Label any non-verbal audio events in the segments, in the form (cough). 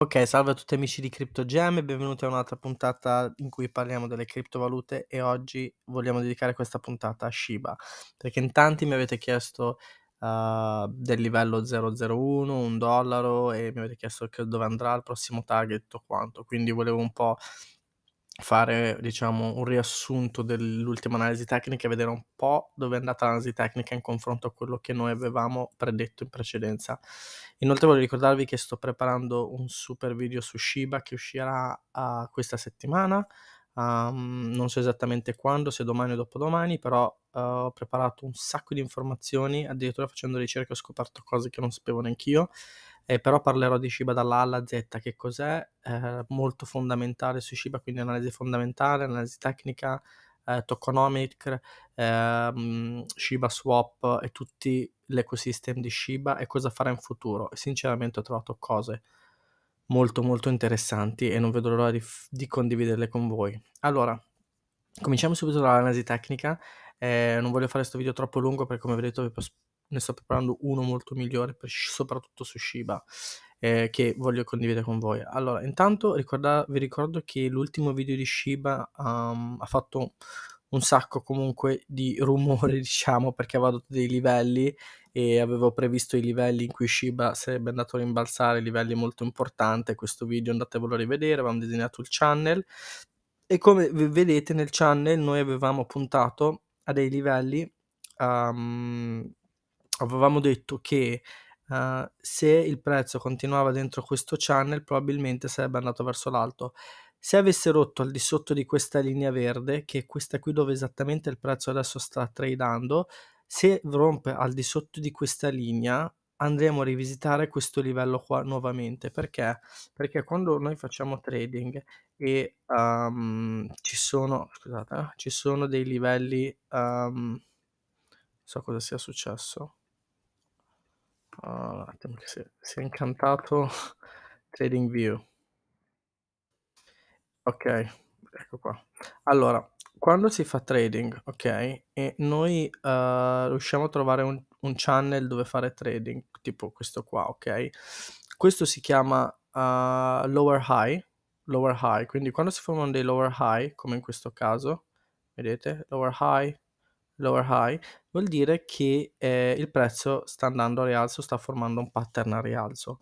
Ok, salve a tutti amici di CryptoGem e benvenuti a un'altra puntata in cui parliamo delle criptovalute e oggi vogliamo dedicare questa puntata a Shiba, perché in tanti mi avete chiesto uh, del livello 001, un dollaro e mi avete chiesto dove andrà il prossimo target o quanto, quindi volevo un po' fare diciamo un riassunto dell'ultima analisi tecnica e vedere un po' dove è andata l'analisi tecnica in confronto a quello che noi avevamo predetto in precedenza. Inoltre voglio ricordarvi che sto preparando un super video su Shiba che uscirà uh, questa settimana. Um, non so esattamente quando, se domani o dopodomani, però uh, ho preparato un sacco di informazioni, addirittura facendo ricerche ho scoperto cose che non sapevo neanch'io. io eh, però parlerò di Shiba dalla A alla Z, che cos'è, eh, molto fondamentale su Shiba, quindi analisi fondamentale, analisi tecnica, eh, tokenomic, ehm, Shiba Swap e tutti l'ecosistema di Shiba e cosa farà in futuro. sinceramente ho trovato cose molto molto interessanti e non vedo l'ora di, di condividerle con voi. Allora, cominciamo subito dall'analisi tecnica. Eh, non voglio fare questo video troppo lungo perché come vedete vi ho ne sto preparando uno molto migliore, per, soprattutto su Shiba, eh, che voglio condividere con voi. Allora, intanto ricorda- vi ricordo che l'ultimo video di Shiba um, ha fatto un sacco comunque di rumore, (laughs) diciamo, perché avevo dato dei livelli e avevo previsto i livelli in cui Shiba sarebbe andato a rimbalzare, livelli molto importanti. Questo video andatevelo a rivedere, avevamo disegnato il channel. E come vedete nel channel noi avevamo puntato a dei livelli um, avevamo detto che uh, se il prezzo continuava dentro questo channel probabilmente sarebbe andato verso l'alto. Se avesse rotto al di sotto di questa linea verde, che è questa qui dove esattamente il prezzo adesso sta tradando, se rompe al di sotto di questa linea andremo a rivisitare questo livello qua nuovamente perché perché quando noi facciamo trading e um, ci sono scusate eh, ci sono dei livelli um, non so cosa sia successo Oh, attimo che si è, si è incantato (laughs) TradingView. Ok, ecco qua. Allora, quando si fa trading, ok, e noi uh, riusciamo a trovare un, un, channel dove fare trading, tipo questo qua, ok? Questo si chiama uh, lower high, lower high, quindi quando si formano dei lower high, come in questo caso, vedete, lower high, lower high, vuol dire che eh, il prezzo sta andando a rialzo, sta formando un pattern a rialzo.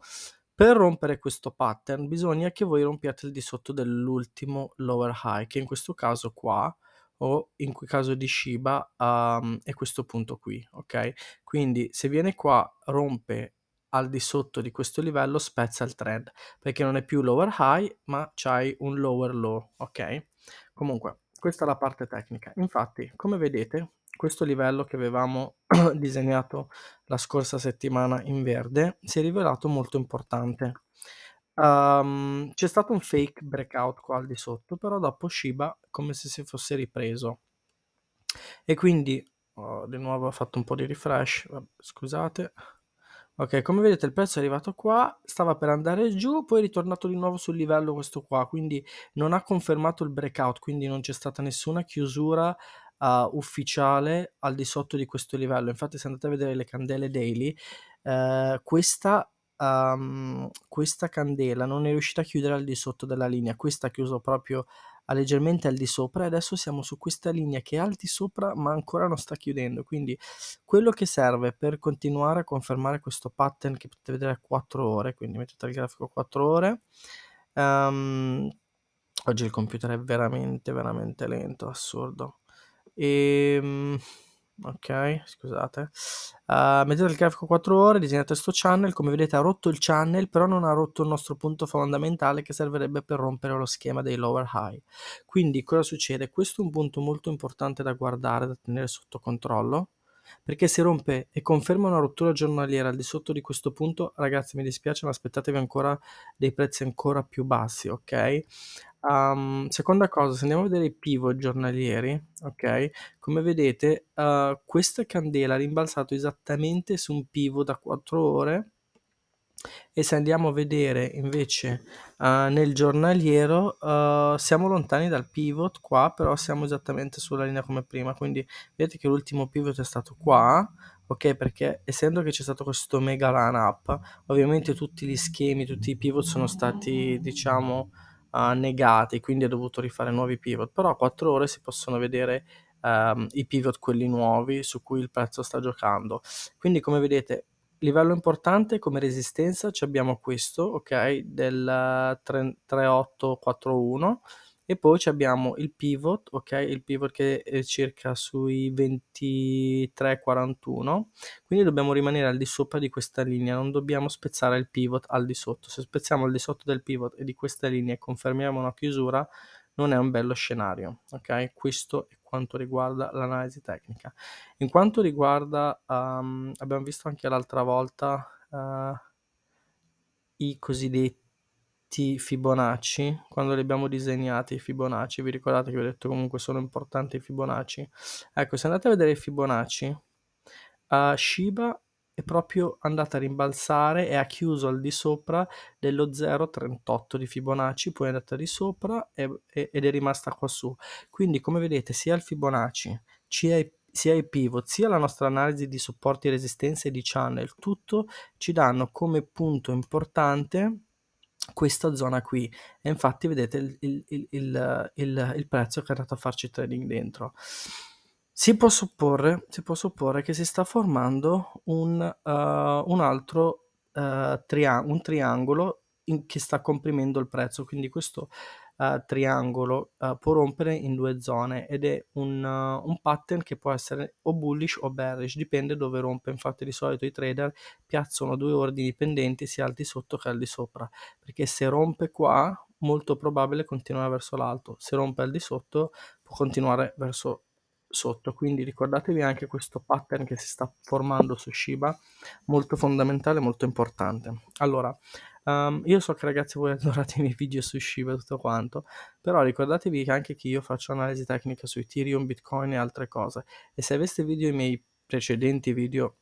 Per rompere questo pattern bisogna che voi rompiate il di sotto dell'ultimo lower high, che in questo caso qua, o in caso di Shiba, um, è questo punto qui, ok? Quindi se viene qua, rompe al di sotto di questo livello, spezza il trend, perché non è più lower high, ma c'hai un lower low, ok? Comunque, questa è la parte tecnica. Infatti, come vedete, questo livello che avevamo (clears throat) disegnato la scorsa settimana in verde si è rivelato molto importante. Um, c'è stato un fake breakout qua al di sotto, però dopo Shiba come se si fosse ripreso. E quindi oh, di nuovo ho fatto un po' di refresh, scusate. Ok, come vedete il pezzo è arrivato qua, stava per andare giù, poi è ritornato di nuovo sul livello questo qua, quindi non ha confermato il breakout, quindi non c'è stata nessuna chiusura uh, ufficiale al di sotto di questo livello. Infatti, se andate a vedere le candele daily, uh, questa, um, questa candela non è riuscita a chiudere al di sotto della linea, questa ha chiuso proprio leggermente al di sopra e adesso siamo su questa linea che è al di sopra ma ancora non sta chiudendo quindi quello che serve per continuare a confermare questo pattern che potete vedere a 4 ore quindi mettete il grafico 4 ore um, oggi il computer è veramente veramente lento assurdo e, ehm, ok, scusate. Uh, mezz'ora del grafico 4 ore, disegnato questo channel, come vedete ha rotto il channel, però non ha rotto il nostro punto fondamentale che servirebbe per rompere lo schema dei lower high. Quindi cosa succede? Questo è un punto molto importante da guardare, da tenere sotto controllo, perché se rompe e conferma una rottura giornaliera al di sotto di questo punto, ragazzi mi dispiace ma aspettatevi ancora dei prezzi ancora più bassi, ok? Um, seconda cosa, se andiamo a vedere i pivot giornalieri, ok? Come vedete, uh, questa candela ha rimbalzato esattamente su un pivot da 4 ore e se andiamo a vedere invece uh, nel giornaliero uh, siamo lontani dal pivot qua però siamo esattamente sulla linea come prima quindi vedete che l'ultimo pivot è stato qua ok perché essendo che c'è stato questo mega run up ovviamente tutti gli schemi tutti i pivot sono stati diciamo uh, negati, quindi ha dovuto rifare nuovi pivot, però a 4 ore si possono vedere um, i pivot, quelli nuovi, su cui il prezzo sta giocando. Quindi come vedete, livello importante come resistenza ci abbiamo questo, ok, del 3841 eh, e poi abbiamo il pivot, ok? Il pivot che è eh, circa sui 23,41, quindi dobbiamo rimanere al di sopra di questa linea, non dobbiamo spezzare il pivot al di sotto. Se spezziamo al di sotto del pivot e di questa linea e confermiamo una chiusura, non è un bello scenario, ok? Questo è quanto riguarda l'analisi tecnica. In quanto riguarda, um, abbiamo visto anche l'altra volta uh, i cosiddetti questi Fibonacci, quando li abbiamo disegnati i Fibonacci, vi ricordate che vi ho detto comunque sono importanti i Fibonacci? Ecco, se andate a vedere i Fibonacci, uh, Shiba è proprio andata a rimbalzare e ha chiuso al di sopra dello 0,38 di Fibonacci, poi è andata di sopra e, e, ed è rimasta qua su. Quindi come vedete sia il Fibonacci, sia i sia i pivot, sia la nostra analisi di supporti e resistenze di channel, tutto ci danno come punto importante questa zona qui e infatti vedete il, il, il, il, prezzo che è andato a farci trading dentro si può supporre, si può supporre che si sta formando un, uh, un altro uh, tria- un triangolo in, che sta comprimendo il prezzo, quindi questo uh, triangolo uh, può rompere in due zone ed è un, uh, un, pattern che può essere o bullish o bearish, dipende dove rompe, infatti di solito i trader piazzano due ordini pendenti sia al di sotto che al di sopra, perché se rompe qua molto probabile continuare verso l'alto, se rompe al di sotto può continuare verso sotto, quindi ricordatevi anche questo pattern che si sta formando su Shiba, molto fondamentale, molto importante. Allora, Um, io so che ragazzi voi adorate i miei video su Shiba e tutto quanto, però ricordatevi che anche che io faccio analisi tecnica su Ethereum, Bitcoin e altre cose. E se aveste video i miei precedenti video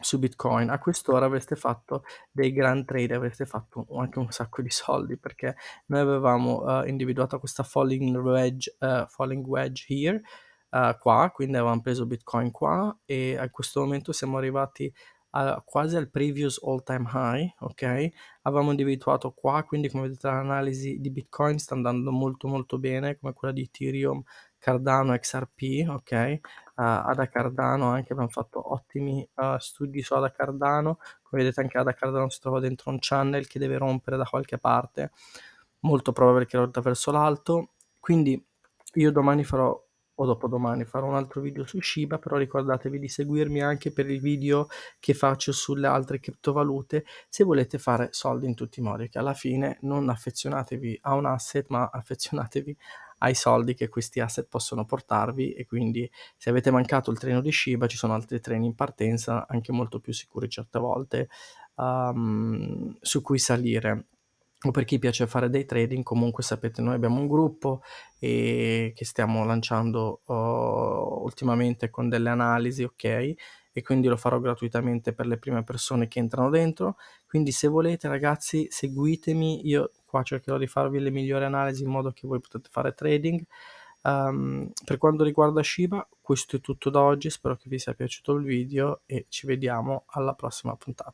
su Bitcoin, a quest'ora avreste fatto dei grand trade, avreste fatto anche un sacco di soldi perché noi avevamo uh, individuato questa falling wedge, uh, falling wedge here, uh, qua, quindi avevamo preso Bitcoin qua e a questo momento siamo arrivati a, quasi al previous all time high, ok? Avevamo individuato qua, quindi come vedete l'analisi di Bitcoin sta andando molto molto bene, come quella di Ethereum, Cardano, XRP, ok? Uh, Ada Cardano anche abbiamo fatto ottimi uh, studi su Ada Cardano, come vedete anche Ada Cardano si trova dentro un channel che deve rompere da qualche parte, molto probabile che rotta verso l'alto, quindi io domani farò o dopodomani farò un altro video su Shiba, però ricordatevi di seguirmi anche per il video che faccio sulle altre criptovalute se volete fare soldi in tutti i modi, che alla fine non affezionatevi a un asset, ma affezionatevi ai soldi che questi asset possono portarvi e quindi se avete mancato il treno di Shiba ci sono altri treni in partenza anche molto più sicuri certe volte um, su cui salire o per chi piace fare dei trading, comunque sapete, noi abbiamo un gruppo e che stiamo lanciando uh, ultimamente con delle analisi, ok? E quindi lo farò gratuitamente per le prime persone che entrano dentro. Quindi se volete ragazzi seguitemi, io qua cercherò di farvi le migliori analisi in modo che voi potete fare trading. Um, per quanto riguarda Shiba, questo è tutto da oggi, spero che vi sia piaciuto il video e ci vediamo alla prossima puntata.